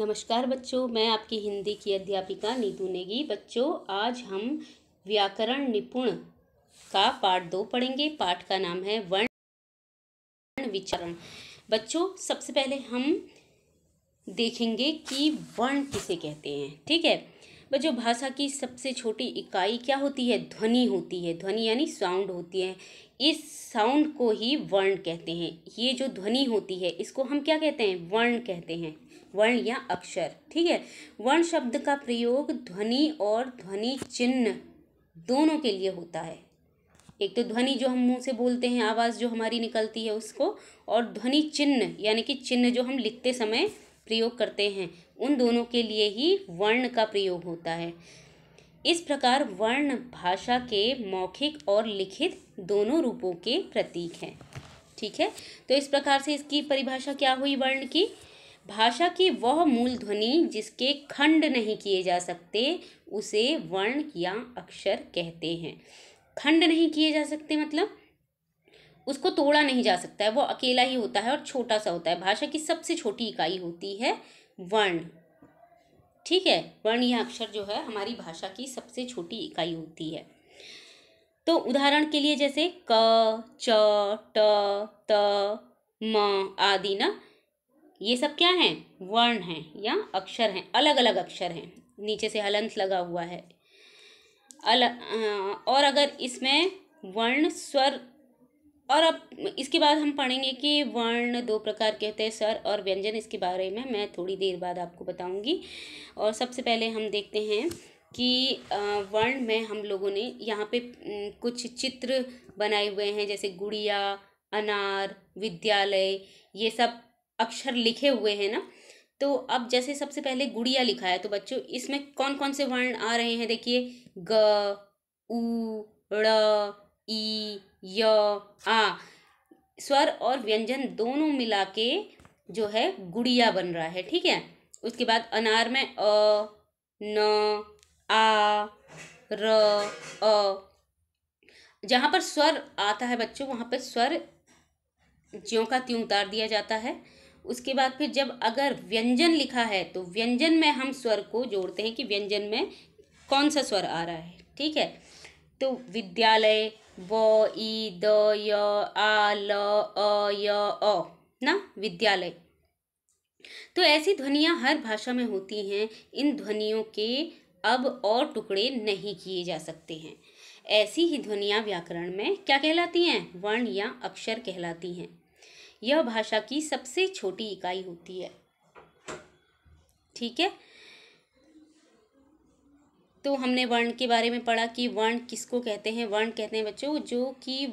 नमस्कार बच्चों मैं आपकी हिंदी की अध्यापिका नीतू नेगी बच्चों आज हम व्याकरण निपुण का पाठ दो पढ़ेंगे पाठ का नाम है वर्ण विचारण बच्चों सबसे पहले हम देखेंगे कि वर्ण किसे कहते हैं ठीक है बच्चों भाषा की सबसे छोटी इकाई क्या होती है ध्वनि होती है ध्वनि यानी साउंड होती है इस साउंड को ही वर्ण कहते हैं ये जो ध्वनि होती है इसको हम क्या कहते हैं वर्ण कहते हैं वर्ण या अक्षर ठीक है वर्ण शब्द का प्रयोग ध्वनि और ध्वनि चिन्ह दोनों के लिए होता है एक तो ध्वनि जो हम मुंह से बोलते हैं आवाज़ जो हमारी निकलती है उसको और ध्वनि चिन्ह यानी कि चिन्ह जो हम लिखते समय प्रयोग करते हैं उन दोनों के लिए ही वर्ण का प्रयोग होता है इस प्रकार वर्ण भाषा के मौखिक और लिखित दोनों रूपों के प्रतीक हैं ठीक है तो इस प्रकार से इसकी परिभाषा क्या हुई वर्ण की भाषा की वह मूल ध्वनि जिसके खंड नहीं किए जा सकते उसे वर्ण या अक्षर कहते हैं खंड नहीं किए जा सकते मतलब उसको तोड़ा नहीं जा सकता है वो अकेला ही होता है और छोटा सा होता है भाषा की सबसे छोटी इकाई होती है वर्ण ठीक है वर्ण या अक्षर जो है हमारी भाषा की सबसे छोटी इकाई होती है तो उदाहरण के लिए जैसे क च ट त म आदि ना ये सब क्या हैं वर्ण हैं या अक्षर हैं अलग अलग अक्षर हैं नीचे से हलंत लगा हुआ है अल और अगर इसमें वर्ण स्वर और अब इसके बाद हम पढ़ेंगे कि वर्ण दो प्रकार के होते हैं स्वर और व्यंजन इसके बारे में मैं थोड़ी देर बाद आपको बताऊंगी और सबसे पहले हम देखते हैं कि वर्ण में हम लोगों ने यहाँ पे कुछ चित्र बनाए हुए हैं जैसे गुड़िया अनार विद्यालय ये सब अक्षर लिखे हुए हैं ना तो अब जैसे सबसे पहले गुड़िया लिखा है तो बच्चों इसमें कौन कौन से वर्ण आ रहे हैं देखिए ग उ ड़ ई य आ स्वर और व्यंजन दोनों मिला के जो है गुड़िया बन रहा है ठीक है उसके बाद अनार में अ न आ र अ जहाँ पर स्वर आता है बच्चों वहाँ पर स्वर ज्यों का त्यों उतार दिया जाता है उसके बाद फिर जब अगर व्यंजन लिखा है तो व्यंजन में हम स्वर को जोड़ते हैं कि व्यंजन में कौन सा स्वर आ रहा है ठीक है तो विद्यालय व ई द य आ ल अ य अ ना विद्यालय तो ऐसी ध्वनियाँ हर भाषा में होती हैं इन ध्वनियों के अब और टुकड़े नहीं किए जा सकते हैं ऐसी ही ध्वनियाँ व्याकरण में क्या कहलाती हैं वर्ण या अक्षर कहलाती हैं यह भाषा की सबसे छोटी इकाई होती है ठीक है तो हमने वर्ण के बारे में पढ़ा कि वर्ण किसको कहते हैं वर्ण कहते हैं बच्चों जो कि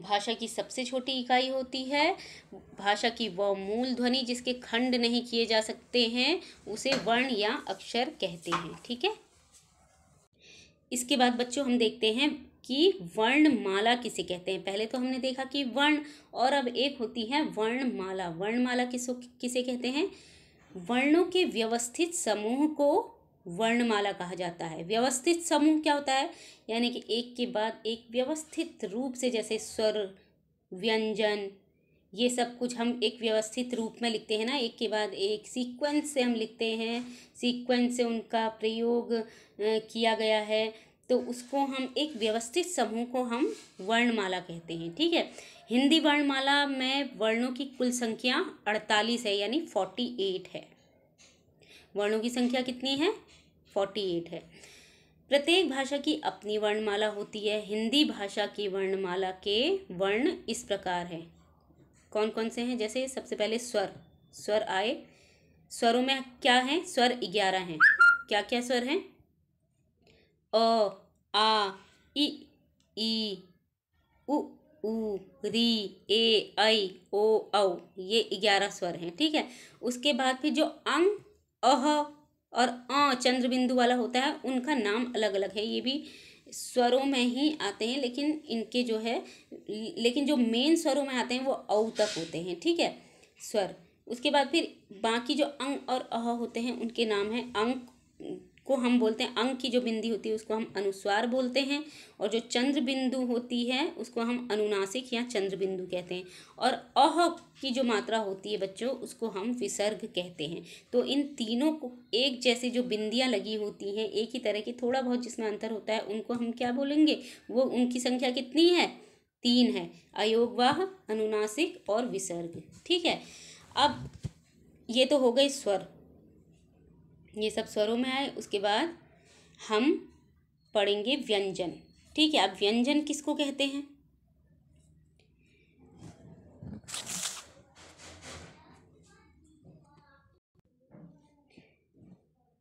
भाषा की सबसे छोटी इकाई होती है भाषा की वह मूल ध्वनि जिसके खंड नहीं किए जा सकते हैं उसे वर्ण या अक्षर कहते हैं ठीक है इसके बाद बच्चों हम देखते हैं कि वर्णमाला किसे कहते हैं पहले तो हमने देखा कि वर्ण और अब एक होती है वर्णमाला वर्णमाला किसो किसे कहते हैं वर्णों के व्यवस्थित समूह को वर्णमाला कहा जाता है व्यवस्थित समूह क्या होता है यानी कि एक के बाद एक व्यवस्थित रूप से जैसे स्वर व्यंजन ये सब कुछ हम एक व्यवस्थित रूप में लिखते हैं ना एक के बाद एक सीक्वेंस से हम लिखते हैं सीक्वेंस से उनका प्रयोग किया गया है तो उसको हम एक व्यवस्थित समूह को हम वर्णमाला कहते हैं ठीक है हिंदी वर्णमाला में वर्णों की कुल संख्या अड़तालीस है यानी फोर्टी एट है वर्णों की संख्या कितनी है फोर्टी एट है प्रत्येक भाषा की अपनी वर्णमाला होती है हिंदी भाषा की वर्णमाला के वर्ण इस प्रकार है कौन कौन से हैं जैसे सबसे पहले स्वर स्वर आए स्वरों में क्या है स्वर ग्यारह हैं क्या क्या स्वर हैं अ आ इ ई उ ऊ री ए आई ओ औ ये ग्यारह स्वर हैं ठीक है उसके बाद फिर जो अंग अह और अ चंद्रबिंदु वाला होता है उनका नाम अलग अलग है ये भी स्वरों में ही आते हैं लेकिन इनके जो है लेकिन जो मेन स्वरों में आते हैं वो औ तक होते हैं ठीक है स्वर उसके बाद फिर बाकी जो अंग और अह होते हैं उनके नाम हैं अंक को हम बोलते हैं अंक की जो बिंदी होती है उसको हम अनुस्वार बोलते हैं और जो चंद्र बिंदु होती है उसको हम अनुनासिक या चंद्र बिंदु कहते हैं और अह की जो मात्रा होती है बच्चों उसको हम विसर्ग कहते हैं तो इन तीनों को एक जैसे जो बिंदियाँ लगी होती हैं एक ही तरह की थोड़ा बहुत जिसमें अंतर होता है उनको हम क्या बोलेंगे वो उनकी संख्या कितनी है तीन है अयोगवाह अनुनासिक और विसर्ग ठीक है अब ये तो हो गई स्वर ये सब स्वरों में आए उसके बाद हम पढ़ेंगे व्यंजन ठीक है अब व्यंजन किसको कहते हैं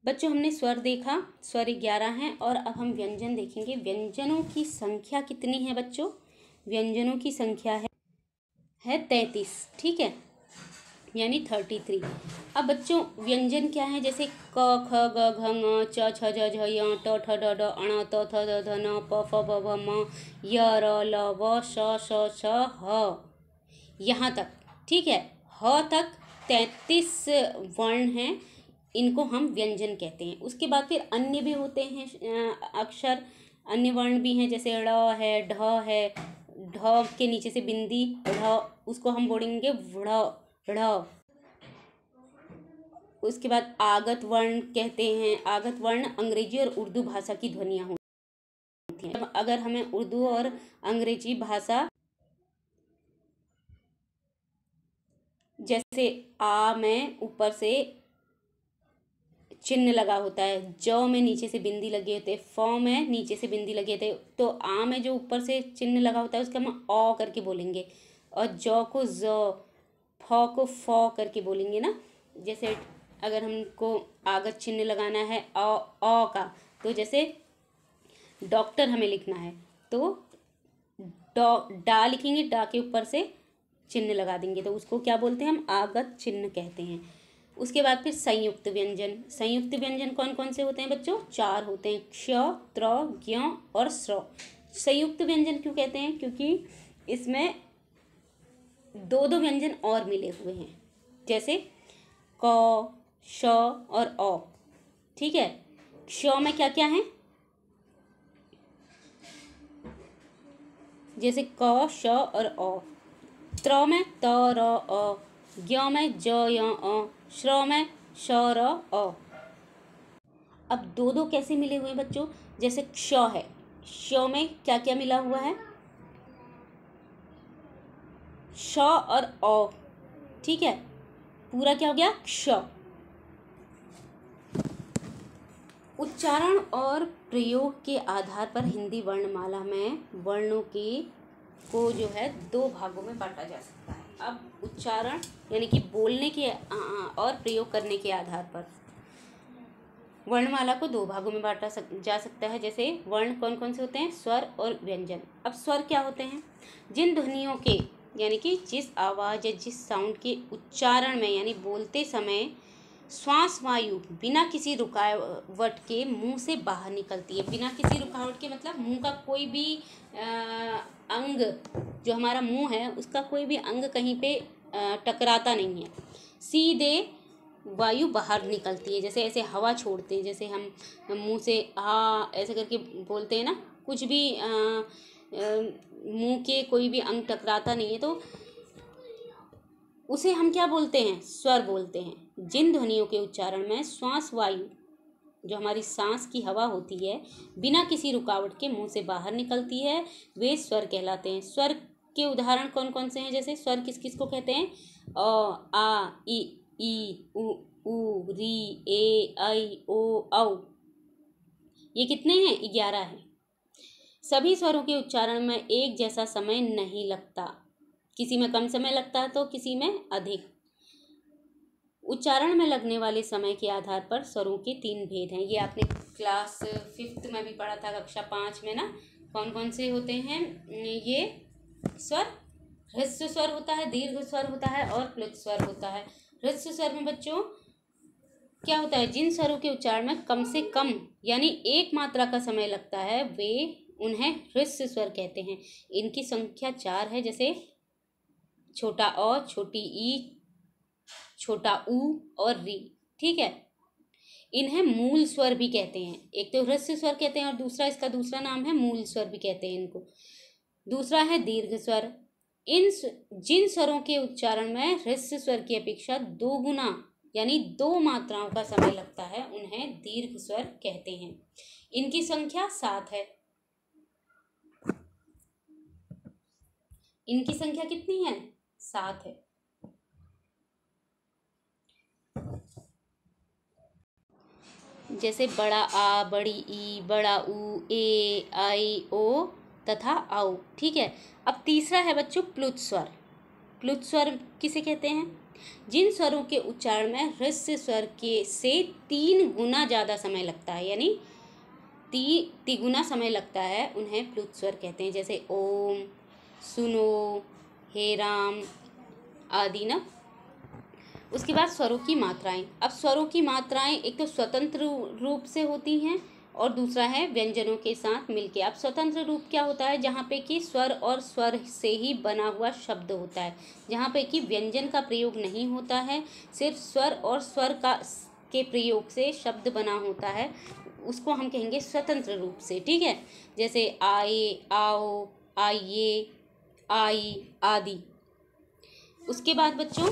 बच्चों हमने स्वर देखा स्वर ग्यारह हैं और अब हम व्यंजन देखेंगे व्यंजनों की संख्या कितनी है बच्चों व्यंजनों की संख्या है है तैंतीस ठीक है यानी थर्टी थ्री अब बच्चों व्यंजन क्या है जैसे क ख ग घ ङ च छ झ झ य ट ठ ड ड अण त थ ध ध न प फ ब भ म य र ल व श श छ ह यहाँ तक ठीक है ह तक तैंतीस वर्ण हैं इनको हम व्यंजन कहते हैं उसके बाद फिर अन्य भी होते हैं अक्षर अन्य वर्ण भी हैं जैसे ड़ है ढ है ढ के नीचे से बिंदी ढ उसको हम बोलेंगे ढ ढ़ उसके बाद आगत वर्ण कहते हैं आगत वर्ण अंग्रेजी और उर्दू भाषा की ध्वनियाँ होती हैं अगर हमें उर्दू और अंग्रेजी भाषा जैसे आ में ऊपर से चिन्ह लगा होता है ज में नीचे से बिंदी लगी होती है फ में नीचे से बिंदी लगी होती है तो आ में जो ऊपर से चिन्ह लगा होता है उसका हम अ करके बोलेंगे और ज को ज फ को फ करके बोलेंगे ना जैसे अगर हमको आगत चिन्ह लगाना है अ अ का तो जैसे डॉक्टर हमें लिखना है तो डॉ डा लिखेंगे डा के ऊपर से चिन्ह लगा देंगे तो उसको क्या बोलते हैं हम आगत चिन्ह कहते हैं उसके बाद फिर संयुक्त व्यंजन संयुक्त व्यंजन कौन कौन से होते हैं बच्चों चार होते हैं क्ष त्र ज्ञ और स्र संयुक्त व्यंजन क्यों कहते हैं क्योंकि इसमें दो दो व्यंजन और मिले हुए हैं जैसे क श और अ ठीक है क्ष में क्या क्या है जैसे क श और अ त्र में त र अ ज्ञ में ज य अ श्र में श र अ अब दो दो कैसे मिले हुए बच्चों जैसे क्ष है क्ष में क्या क्या मिला हुआ है क्ष और औ ठीक है पूरा क्या हो गया क्ष उच्चारण और प्रयोग के आधार पर हिंदी वर्णमाला में वर्णों के को जो है दो भागों में बांटा जा सकता है अब उच्चारण यानी कि बोलने के और प्रयोग करने के आधार पर वर्णमाला को दो भागों में बांटा सक, जा सकता है जैसे वर्ण कौन कौन से होते हैं स्वर और व्यंजन अब स्वर क्या होते हैं जिन ध्वनियों के यानी कि जिस आवाज़ या जिस साउंड के उच्चारण में यानी बोलते समय श्वास वायु बिना किसी रुकावट के मुंह से बाहर निकलती है बिना किसी रुकावट के मतलब मुंह का कोई भी आ, अंग जो हमारा मुंह है उसका कोई भी अंग कहीं पे आ, टकराता नहीं है सीधे वायु बाहर निकलती है जैसे ऐसे हवा छोड़ते हैं जैसे हम मुंह से आ ऐसे करके बोलते हैं ना कुछ भी आ, मुंह के कोई भी अंग टकराता नहीं है तो उसे हम क्या बोलते हैं स्वर बोलते हैं जिन ध्वनियों के उच्चारण में श्वास वायु जो हमारी सांस की हवा होती है बिना किसी रुकावट के मुंह से बाहर निकलती है वे स्वर कहलाते हैं स्वर के उदाहरण कौन कौन से हैं जैसे स्वर किस किस को कहते हैं अ आ इ ई उ ऊ री ए आई ओ औ ये कितने हैं ग्यारह हैं सभी स्वरों के उच्चारण में एक जैसा समय नहीं लगता किसी में कम समय लगता है तो किसी में अधिक उच्चारण में लगने वाले समय के आधार पर स्वरों के तीन भेद हैं ये आपने क्लास फिफ्थ में भी पढ़ा था कक्षा पाँच में ना कौन कौन से होते हैं ये स्वर हृस्व स्वर होता है दीर्घ स्वर होता है और प्लुत स्वर होता है हृस्व स्वर में बच्चों क्या होता है जिन स्वरों के उच्चारण में कम से कम यानी एक मात्रा का समय लगता है वे उन्हें हृस्य स्वर कहते हैं इनकी संख्या चार है जैसे छोटा अ छोटी ई छोटा ऊ और री ठीक है इन्हें मूल स्वर भी कहते हैं एक तो हृस्य स्वर कहते हैं और दूसरा इसका दूसरा नाम है मूल स्वर भी कहते हैं इनको दूसरा है दीर्घ स्वर इन जिन स्वरों के उच्चारण में हृस्य स्वर की अपेक्षा दो गुना यानी दो मात्राओं का समय लगता है उन्हें दीर्घ स्वर कहते हैं इनकी संख्या सात है इनकी संख्या कितनी है सात है जैसे बड़ा आ बड़ी ई बड़ा ऊ ए आई ओ तथा आओ ठीक है अब तीसरा है बच्चों प्लुत स्वर प्लुत स्वर किसे कहते हैं जिन स्वरों के उच्चारण में हृस्य स्वर के से तीन गुना ज़्यादा समय लगता है यानी ती तिगुना समय लगता है उन्हें प्लुत स्वर कहते हैं जैसे ओम सुनो हे राम आदि ना उसके बाद स्वरों की मात्राएं अब स्वरों की मात्राएं एक तो स्वतंत्र रूप से होती हैं और दूसरा है व्यंजनों के साथ मिलके अब स्वतंत्र रूप क्या होता है जहाँ पे कि स्वर और स्वर से ही बना हुआ शब्द होता है जहाँ पे कि व्यंजन का प्रयोग नहीं होता है सिर्फ स्वर और स्वर का के प्रयोग से शब्द बना होता है उसको हम कहेंगे स्वतंत्र रूप से ठीक है जैसे आए आओ आइए आई आदि उसके बाद बच्चों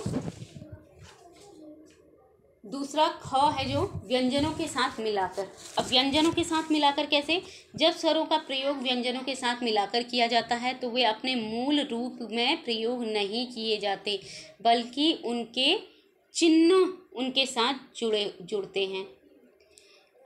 दूसरा ख है जो व्यंजनों के साथ मिलाकर अब व्यंजनों के साथ मिलाकर कैसे जब स्वरों का प्रयोग व्यंजनों के साथ मिलाकर किया जाता है तो वे अपने मूल रूप में प्रयोग नहीं किए जाते बल्कि उनके चिन्ह उनके साथ जुड़े जुड़ते हैं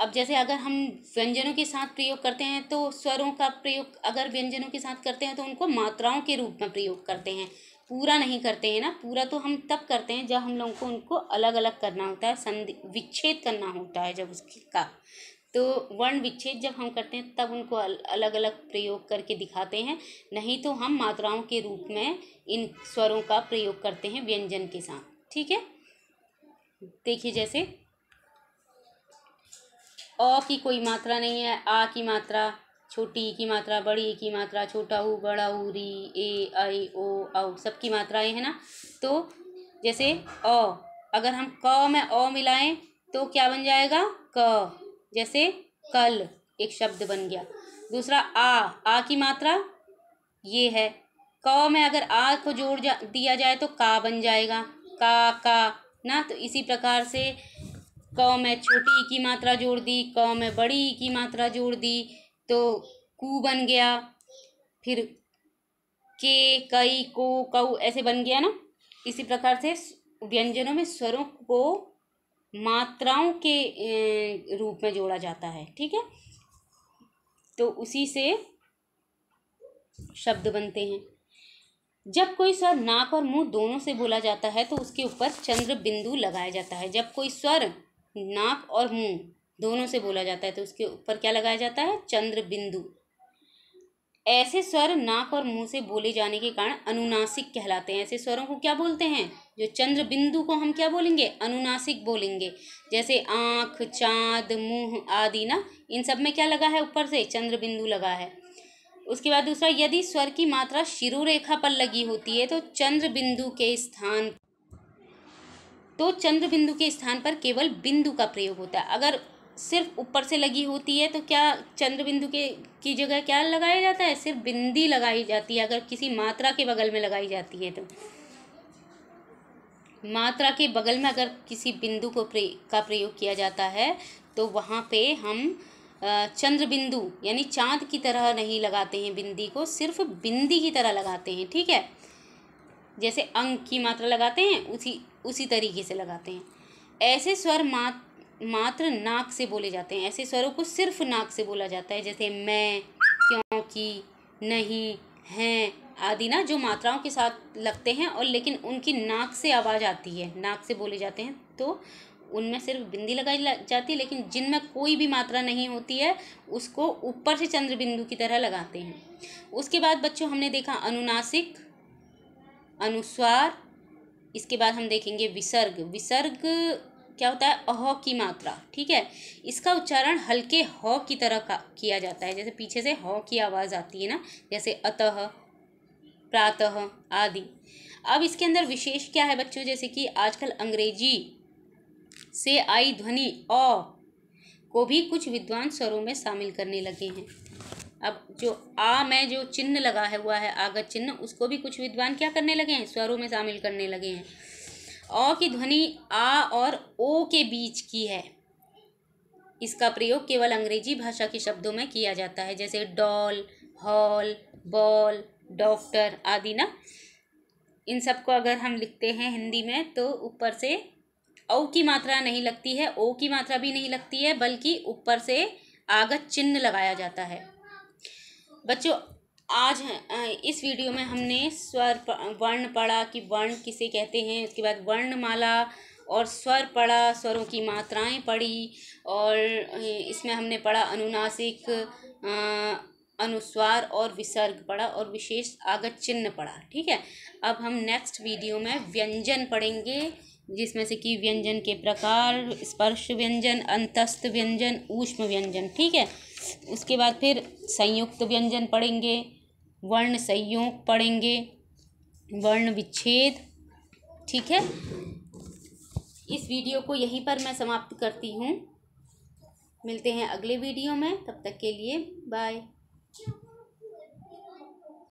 अब जैसे अगर हम व्यंजनों के साथ प्रयोग करते हैं तो स्वरों का प्रयोग अगर व्यंजनों के साथ करते हैं तो उनको मात्राओं के रूप में प्रयोग करते हैं पूरा नहीं करते हैं ना पूरा तो हम तब करते हैं जब हम लोगों को उनको अलग अलग करना होता है संधि विच्छेद करना होता है जब उसकी का तो वर्ण विच्छेद जब हम करते हैं तब उनको अलग अलग प्रयोग करके दिखाते हैं नहीं तो हम मात्राओं के रूप में इन स्वरों का प्रयोग करते हैं व्यंजन के साथ ठीक है देखिए जैसे अ की कोई मात्रा नहीं है आ की मात्रा छोटी की मात्रा बड़ी की मात्रा छोटा ऊ बड़ा ऊ री ए आई ओ औ सबकी मात्राएं है ना तो जैसे अ अगर हम क में अ मिलाएं तो क्या बन जाएगा क जैसे कल एक शब्द बन गया दूसरा आ आ की मात्रा ये है क में अगर आ को जोड़ जा दिया जाए तो का बन जाएगा का का ना तो इसी प्रकार से क में छोटी की मात्रा जोड़ दी क में बड़ी की मात्रा जोड़ दी तो कु बन गया फिर के कई को कऊ ऐसे बन गया ना इसी प्रकार से व्यंजनों में स्वरों को मात्राओं के रूप में जोड़ा जाता है ठीक है तो उसी से शब्द बनते हैं जब कोई स्वर नाक और मुंह दोनों से बोला जाता है तो उसके ऊपर चंद्र बिंदु लगाया जाता है जब कोई स्वर नाक और मुंह दोनों से बोला जाता है तो उसके ऊपर क्या लगाया जाता है चंद्र बिंदु ऐसे स्वर नाक और मुंह से बोले जाने के कारण अनुनासिक कहलाते हैं ऐसे स्वरों को क्या बोलते हैं जो चंद्र बिंदु को हम क्या बोलेंगे अनुनासिक बोलेंगे जैसे आँख चाँद मुंह आदि ना इन सब में क्या लगा है ऊपर से चंद्र बिंदु लगा है उसके बाद दूसरा यदि स्वर की मात्रा शिरोरेखा पर लगी होती है तो चंद्र बिंदु के स्थान तो चंद्र बिंदु के स्थान पर केवल बिंदु का प्रयोग होता है अगर सिर्फ ऊपर से लगी होती है तो क्या चंद्र बिंदु के की जगह क्या लगाया जाता है सिर्फ बिंदी लगाई जाती है अगर किसी मात्रा के बगल में लगाई जाती है तो मात्रा के बगल में अगर किसी बिंदु को प्रे, का प्रयोग किया जाता है तो वहाँ पे हम चंद्र बिंदु यानी चांद की तरह नहीं लगाते हैं बिंदी को सिर्फ बिंदी की तरह लगाते हैं ठीक है जैसे अंक की मात्रा लगाते हैं उसी उसी तरीके से लगाते हैं ऐसे स्वर मात मात्र नाक से बोले जाते हैं ऐसे स्वरों को सिर्फ नाक से बोला जाता है जैसे मैं क्योंकि नहीं हैं आदि ना जो मात्राओं के साथ लगते हैं और लेकिन उनकी नाक से आवाज़ आती है नाक से बोले जाते हैं तो उनमें सिर्फ बिंदी लगाई जाती है लेकिन जिनमें कोई भी मात्रा नहीं होती है उसको ऊपर से चंद्र बिंदु की तरह लगाते हैं उसके बाद बच्चों हमने देखा अनुनासिक अनुस्वार इसके बाद हम देखेंगे विसर्ग विसर्ग क्या होता है अह की मात्रा ठीक है इसका उच्चारण हल्के ह की तरह का किया जाता है जैसे पीछे से ह की आवाज़ आती है ना जैसे अतः प्रातः आदि अब इसके अंदर विशेष क्या है बच्चों जैसे कि आजकल अंग्रेजी से आई ध्वनि अ को भी कुछ विद्वान स्वरों में शामिल करने लगे हैं अब जो आ में जो चिन्ह लगा है हुआ है आगत चिन्ह उसको भी कुछ विद्वान क्या करने लगे हैं स्वरों में शामिल करने लगे हैं अ की ध्वनि आ और ओ के बीच की है इसका प्रयोग केवल अंग्रेजी भाषा के शब्दों में किया जाता है जैसे डॉल हॉल बॉल डॉक्टर आदि ना इन सबको अगर हम लिखते हैं हिंदी में तो ऊपर से औ की मात्रा नहीं लगती है ओ की मात्रा भी नहीं लगती है बल्कि ऊपर से आगत चिन्ह लगाया जाता है बच्चों आज इस वीडियो में हमने स्वर वर्ण पढ़ा कि वर्ण किसे कहते हैं उसके बाद वर्णमाला और स्वर पढ़ा स्वरों की मात्राएं पढ़ी और इसमें हमने पढ़ा अनुनासिक अनुस्वार और विसर्ग पढ़ा और विशेष आगत चिन्ह पढ़ा ठीक है अब हम नेक्स्ट वीडियो में व्यंजन पढ़ेंगे जिसमें से कि व्यंजन के प्रकार स्पर्श व्यंजन अंतस्थ व्यंजन ऊष्म व्यंजन ठीक है उसके बाद फिर संयुक्त व्यंजन पढ़ेंगे वर्ण संयोग पढ़ेंगे वर्ण विच्छेद ठीक है इस वीडियो को यहीं पर मैं समाप्त करती हूँ मिलते हैं अगले वीडियो में तब तक के लिए बाय